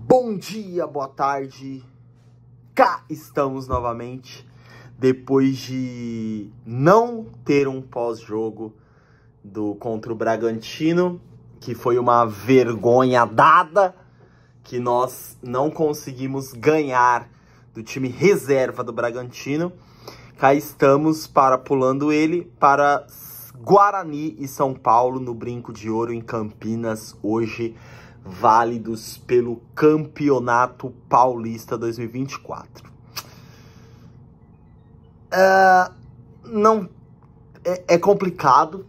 Bom dia, boa tarde. Cá estamos novamente depois de não ter um pós-jogo do contra o Bragantino, que foi uma vergonha dada que nós não conseguimos ganhar do time reserva do Bragantino. Cá estamos para pulando ele para Guarani e São Paulo no Brinco de Ouro em Campinas hoje válidos pelo Campeonato Paulista 2024. Uh, é, não é, é complicado,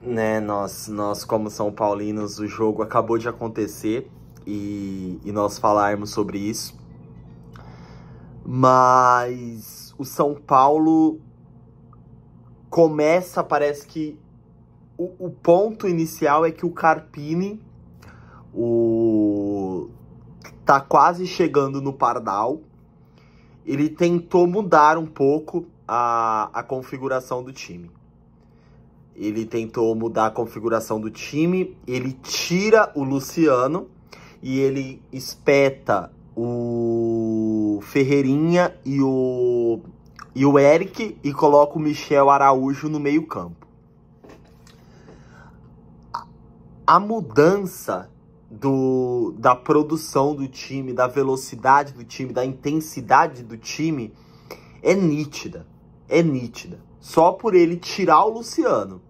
né? Nós, nós como são paulinos, o jogo acabou de acontecer e, e nós falarmos sobre isso. Mas o São Paulo começa, parece que o, o ponto inicial é que o Carpini o tá quase chegando no Pardal. Ele tentou mudar um pouco a, a configuração do time. Ele tentou mudar a configuração do time. Ele tira o Luciano e ele espeta o Ferreirinha e o, e o Eric e coloca o Michel Araújo no meio-campo. A mudança do, da produção do time, da velocidade do time, da intensidade do time é nítida. É nítida. Só por ele tirar o Luciano.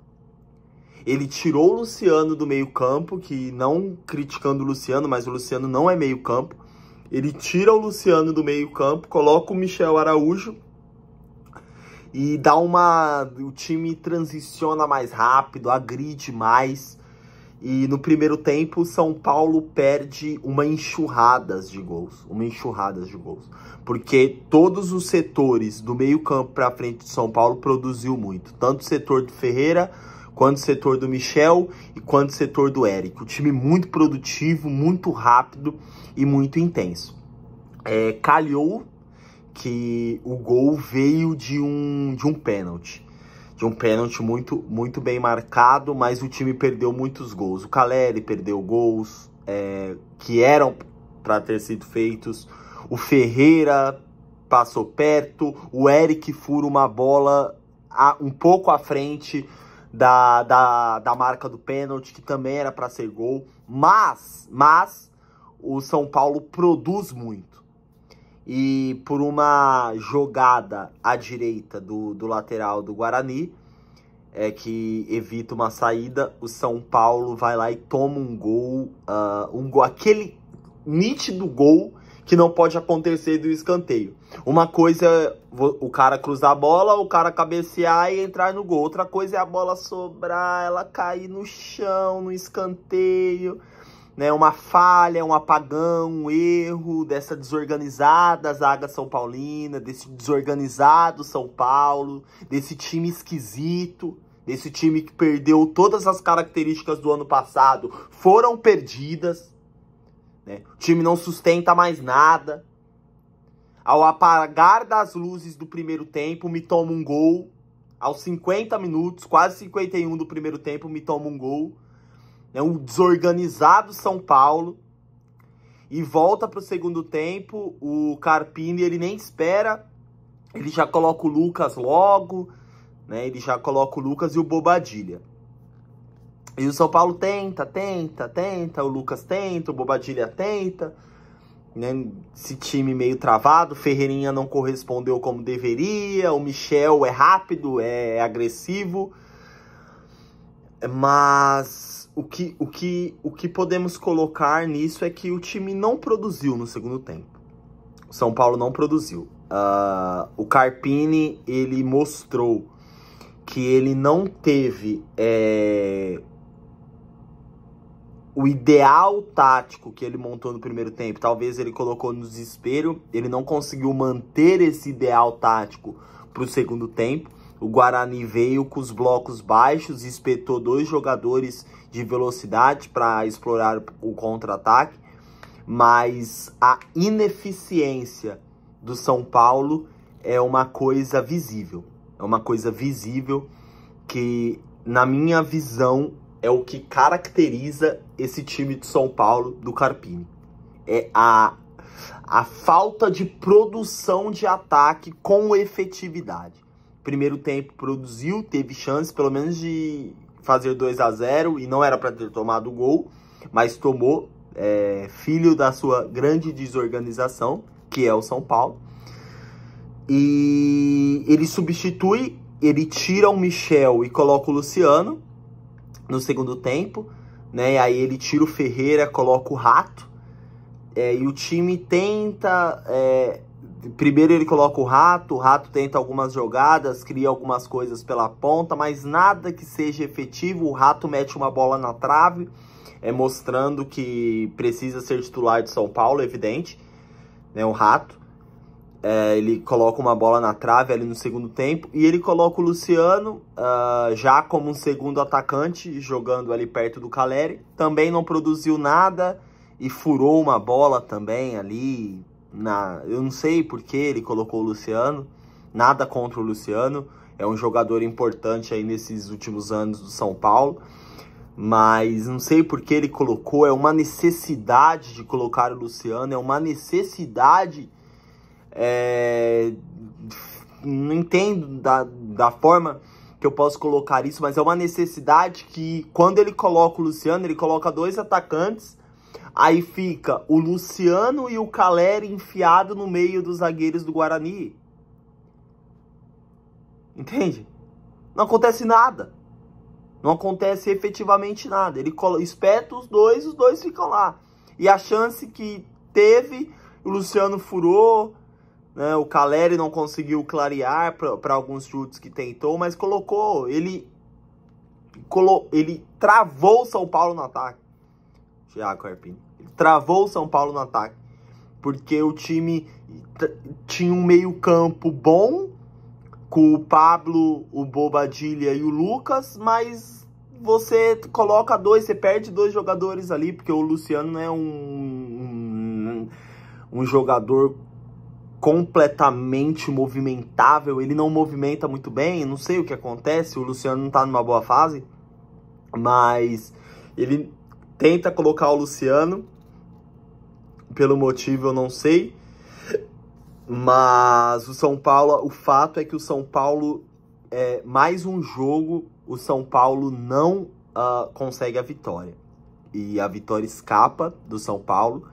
Ele tirou o Luciano do meio-campo, que não criticando o Luciano, mas o Luciano não é meio-campo. Ele tira o Luciano do meio-campo, coloca o Michel Araújo e dá uma. O time transiciona mais rápido, agride mais. E no primeiro tempo, São Paulo perde uma enxurrada de gols, uma enxurrada de gols, porque todos os setores do meio-campo para frente de São Paulo produziu muito, tanto o setor do Ferreira, quanto o setor do Michel e quanto o setor do Érico. Um time muito produtivo, muito rápido e muito intenso. É, calhou que o gol veio de um de um pênalti de um pênalti muito, muito bem marcado, mas o time perdeu muitos gols. O Caleri perdeu gols é, que eram para ter sido feitos. O Ferreira passou perto. O Eric fura uma bola a, um pouco à frente da, da, da marca do pênalti, que também era para ser gol. Mas, mas o São Paulo produz muito e por uma jogada à direita do, do lateral do Guarani, é que evita uma saída, o São Paulo vai lá e toma um gol, uh, um gol, aquele nítido gol que não pode acontecer do escanteio. Uma coisa é o cara cruzar a bola, o cara cabecear e entrar no gol. Outra coisa é a bola sobrar, ela cair no chão, no escanteio né, uma falha, um apagão, um erro dessa desorganizada zaga São Paulina, desse desorganizado São Paulo, desse time esquisito, desse time que perdeu todas as características do ano passado, foram perdidas. Né? O time não sustenta mais nada. Ao apagar das luzes do primeiro tempo, me toma um gol. Aos 50 minutos, quase 51 do primeiro tempo, me toma um gol né, um desorganizado São Paulo. E volta para o segundo tempo, o Carpini ele nem espera, ele já coloca o Lucas logo, né? Ele já coloca o Lucas e o Bobadilha. E o São Paulo tenta, tenta, tenta, o Lucas tenta, o Bobadilha tenta, né? Esse time meio travado, Ferreirinha não correspondeu como deveria, o Michel é rápido, é, é agressivo, mas o que, o, que, o que podemos colocar nisso é que o time não produziu no segundo tempo. O São Paulo não produziu. Uh, o Carpini, ele mostrou que ele não teve é, o ideal tático que ele montou no primeiro tempo. Talvez ele colocou no desespero, ele não conseguiu manter esse ideal tático para o segundo tempo. O Guarani veio com os blocos baixos, espetou dois jogadores de velocidade para explorar o contra-ataque, mas a ineficiência do São Paulo é uma coisa visível. É uma coisa visível que, na minha visão, é o que caracteriza esse time de São Paulo do Carpini. É a, a falta de produção de ataque com efetividade primeiro tempo produziu, teve chance pelo menos de fazer 2 a 0 e não era para ter tomado o gol, mas tomou, é, filho da sua grande desorganização, que é o São Paulo. E ele substitui, ele tira o Michel e coloca o Luciano no segundo tempo, né? Aí ele tira o Ferreira, coloca o Rato. É, e o time tenta é, Primeiro ele coloca o rato, o rato tenta algumas jogadas, cria algumas coisas pela ponta, mas nada que seja efetivo. O rato mete uma bola na trave, é mostrando que precisa ser titular de São Paulo, evidente, né? O rato. É, ele coloca uma bola na trave ali no segundo tempo e ele coloca o Luciano uh, já como um segundo atacante jogando ali perto do Caleri. Também não produziu nada e furou uma bola também ali, na, eu não sei por que ele colocou o Luciano. Nada contra o Luciano. É um jogador importante aí nesses últimos anos do São Paulo. Mas não sei por que ele colocou. É uma necessidade de colocar o Luciano. É uma necessidade. É, não entendo da, da forma que eu posso colocar isso, mas é uma necessidade que quando ele coloca o Luciano, ele coloca dois atacantes Aí fica o Luciano e o Caleri enfiado no meio dos zagueiros do Guarani. Entende? Não acontece nada. Não acontece efetivamente nada. Ele espeta os dois, os dois ficam lá. E a chance que teve, o Luciano furou, né? o Caleri não conseguiu clarear para alguns chutes que tentou, mas colocou, ele, colo, ele travou o São Paulo no ataque. Thiago Carpini. Ele travou o São Paulo no ataque, porque o time tinha um meio-campo bom, com o Pablo, o Bobadilha e o Lucas, mas você coloca dois, você perde dois jogadores ali, porque o Luciano não é um, um, um jogador completamente movimentável, ele não movimenta muito bem, não sei o que acontece, o Luciano não tá numa boa fase, mas ele tenta colocar o Luciano, pelo motivo eu não sei, mas o São Paulo, o fato é que o São Paulo, é, mais um jogo, o São Paulo não uh, consegue a vitória. E a vitória escapa do São Paulo,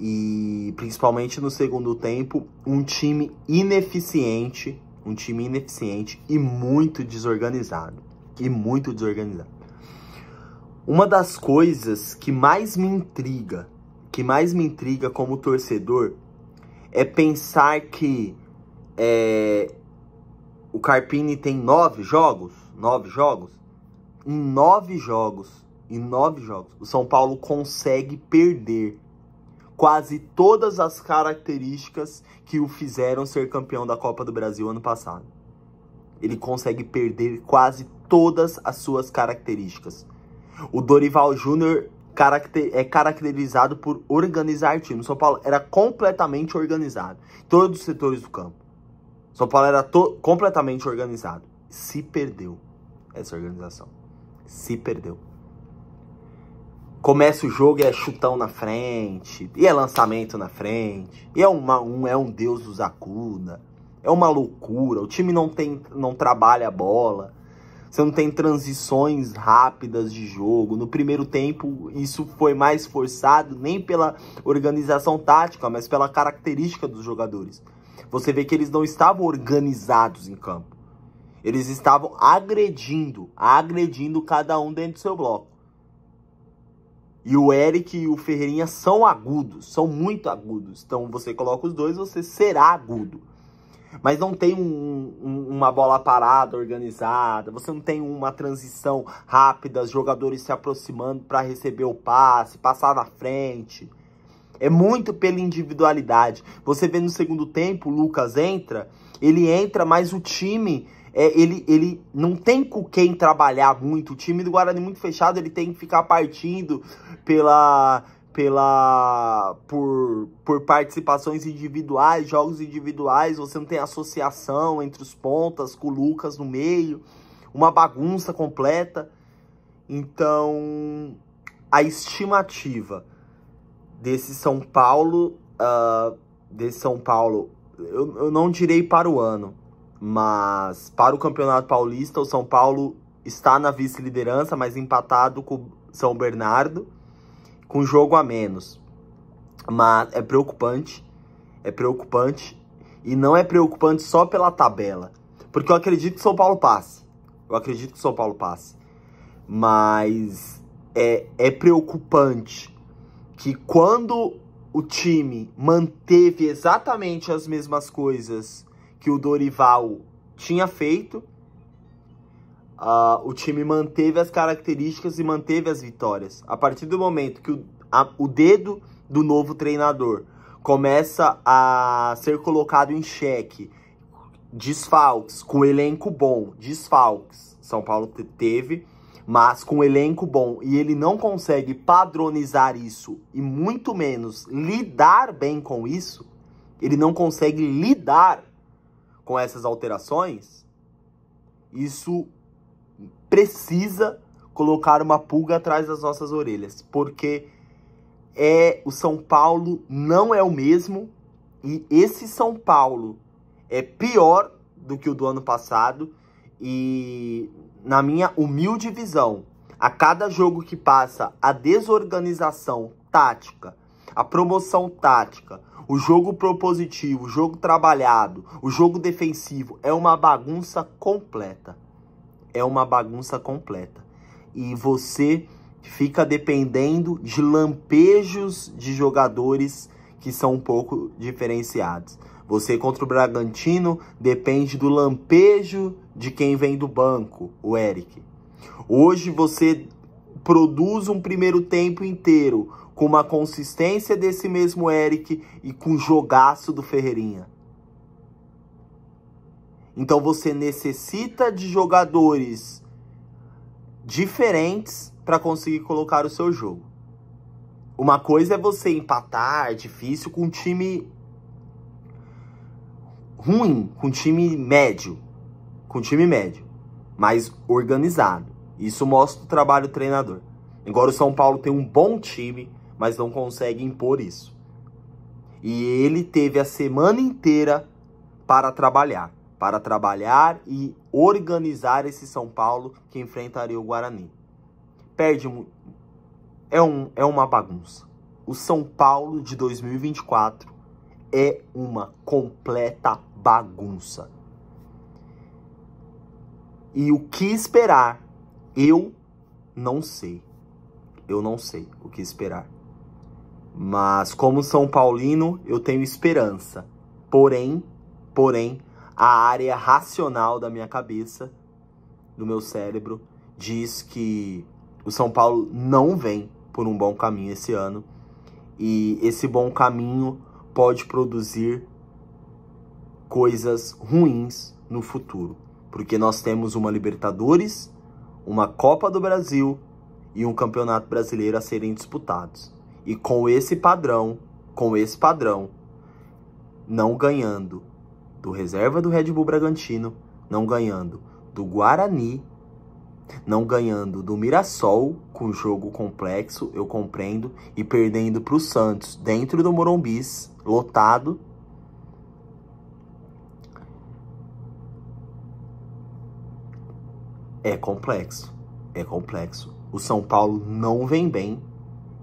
e principalmente no segundo tempo, um time ineficiente, um time ineficiente e muito desorganizado. E muito desorganizado. Uma das coisas que mais me intriga, que mais me intriga como torcedor, é pensar que é, o Carpini tem nove jogos, nove jogos, em nove jogos, em nove jogos, o São Paulo consegue perder quase todas as características que o fizeram ser campeão da Copa do Brasil ano passado. Ele consegue perder quase todas as suas características. O Dorival Júnior caracter, é caracterizado por organizar time. O São Paulo era completamente organizado. Todos os setores do campo. O São Paulo era completamente organizado. Se perdeu essa organização. Se perdeu. Começa o jogo e é chutão na frente, e é lançamento na frente, e é, uma, um, é um deus dos acuda, é uma loucura, o time não, tem, não trabalha a bola, você não tem transições rápidas de jogo. No primeiro tempo, isso foi mais forçado, nem pela organização tática, mas pela característica dos jogadores. Você vê que eles não estavam organizados em campo. Eles estavam agredindo, agredindo cada um dentro do seu bloco. E o Eric e o Ferreirinha são agudos, são muito agudos. Então você coloca os dois, você será agudo mas não tem um, um, uma bola parada, organizada, você não tem uma transição rápida, jogadores se aproximando para receber o passe, passar na frente. É muito pela individualidade. Você vê no segundo tempo, o Lucas entra, ele entra, mas o time é, ele, ele não tem com quem trabalhar muito. O time do Guarani muito fechado, ele tem que ficar partindo pela pela por, por participações individuais, jogos individuais, você não tem associação entre os pontas, com o Lucas no meio, uma bagunça completa. Então, a estimativa desse São Paulo, uh, desse São Paulo, eu, eu não direi para o ano, mas para o Campeonato Paulista, o São Paulo está na vice-liderança, mas empatado com o São Bernardo com jogo a menos. Mas é preocupante, é preocupante e não é preocupante só pela tabela, porque eu acredito que São Paulo passe. Eu acredito que São Paulo passe. Mas é, é preocupante que quando o time manteve exatamente as mesmas coisas que o Dorival tinha feito, uh, o time manteve as características e manteve as vitórias. A partir do momento que o, a, o dedo do novo treinador começa a ser colocado em xeque, desfalques, com elenco bom, desfalques, São Paulo teve, mas com elenco bom, e ele não consegue padronizar isso, e muito menos lidar bem com isso, ele não consegue lidar com essas alterações, isso precisa colocar uma pulga atrás das nossas orelhas, porque é o São Paulo não é o mesmo e esse São Paulo é pior do que o do ano passado e na minha humilde visão, a cada jogo que passa, a desorganização tática, a promoção tática, o jogo propositivo, o jogo trabalhado, o jogo defensivo é uma bagunça completa é uma bagunça completa. E você fica dependendo de lampejos de jogadores que são um pouco diferenciados. Você contra o Bragantino depende do lampejo de quem vem do banco, o Eric. Hoje você produz um primeiro tempo inteiro com uma consistência desse mesmo Eric e com o jogaço do Ferreirinha. Então você necessita de jogadores diferentes para conseguir colocar o seu jogo. Uma coisa é você empatar, é difícil, com um time ruim, com um time médio, com um time médio, mas organizado. Isso mostra o trabalho do treinador. Embora o São Paulo tem um bom time, mas não consegue impor isso. E ele teve a semana inteira para trabalhar para trabalhar e organizar esse São Paulo que enfrentaria o Guarani. Perde é um é uma bagunça. O São Paulo de 2024 é uma completa bagunça. E o que esperar? Eu não sei. Eu não sei o que esperar. Mas como São Paulino, eu tenho esperança. Porém, porém, a área racional da minha cabeça, do meu cérebro, diz que o São Paulo não vem por um bom caminho esse ano. E esse bom caminho pode produzir coisas ruins no futuro. Porque nós temos uma Libertadores, uma Copa do Brasil e um Campeonato Brasileiro a serem disputados. E com esse padrão, com esse padrão, não ganhando do reserva do Red Bull Bragantino, não ganhando do Guarani, não ganhando do Mirassol, com jogo complexo, eu compreendo, e perdendo para o Santos dentro do Morumbis, lotado. É complexo, é complexo. O São Paulo não vem bem.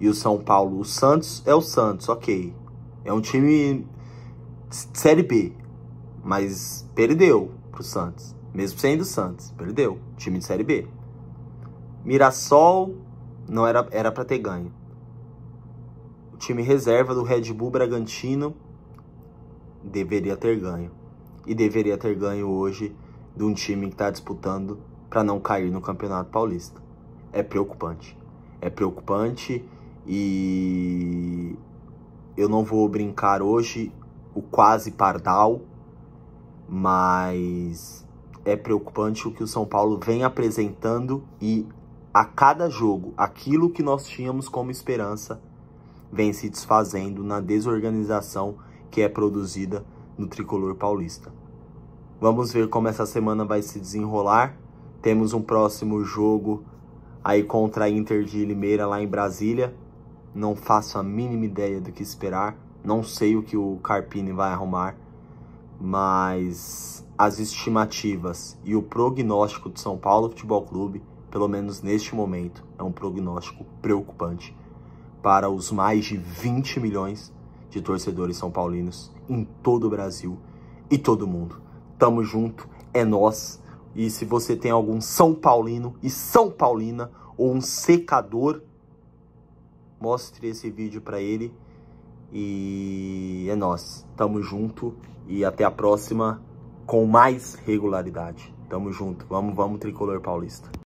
E o São Paulo, o Santos é o Santos, ok. É um time Série B, mas perdeu pro Santos. Mesmo sendo o Santos, perdeu. Time de Série B. Mirassol não era era para ter ganho. O time reserva do Red Bull Bragantino deveria ter ganho e deveria ter ganho hoje de um time que está disputando para não cair no Campeonato Paulista. É preocupante. É preocupante e eu não vou brincar hoje o quase pardal mas é preocupante o que o São Paulo vem apresentando e a cada jogo, aquilo que nós tínhamos como esperança vem se desfazendo na desorganização que é produzida no tricolor paulista. Vamos ver como essa semana vai se desenrolar. Temos um próximo jogo aí contra a Inter de Limeira lá em Brasília. Não faço a mínima ideia do que esperar. Não sei o que o Carpini vai arrumar mas as estimativas e o prognóstico do São Paulo Futebol Clube, pelo menos neste momento, é um prognóstico preocupante para os mais de 20 milhões de torcedores são paulinos em todo o Brasil e todo mundo. Tamo junto, é nós. E se você tem algum São Paulino e São Paulina ou um secador, mostre esse vídeo para ele. E é nós, tamo junto e até a próxima com mais regularidade. Tamo junto. Vamos, vamos, tricolor paulista.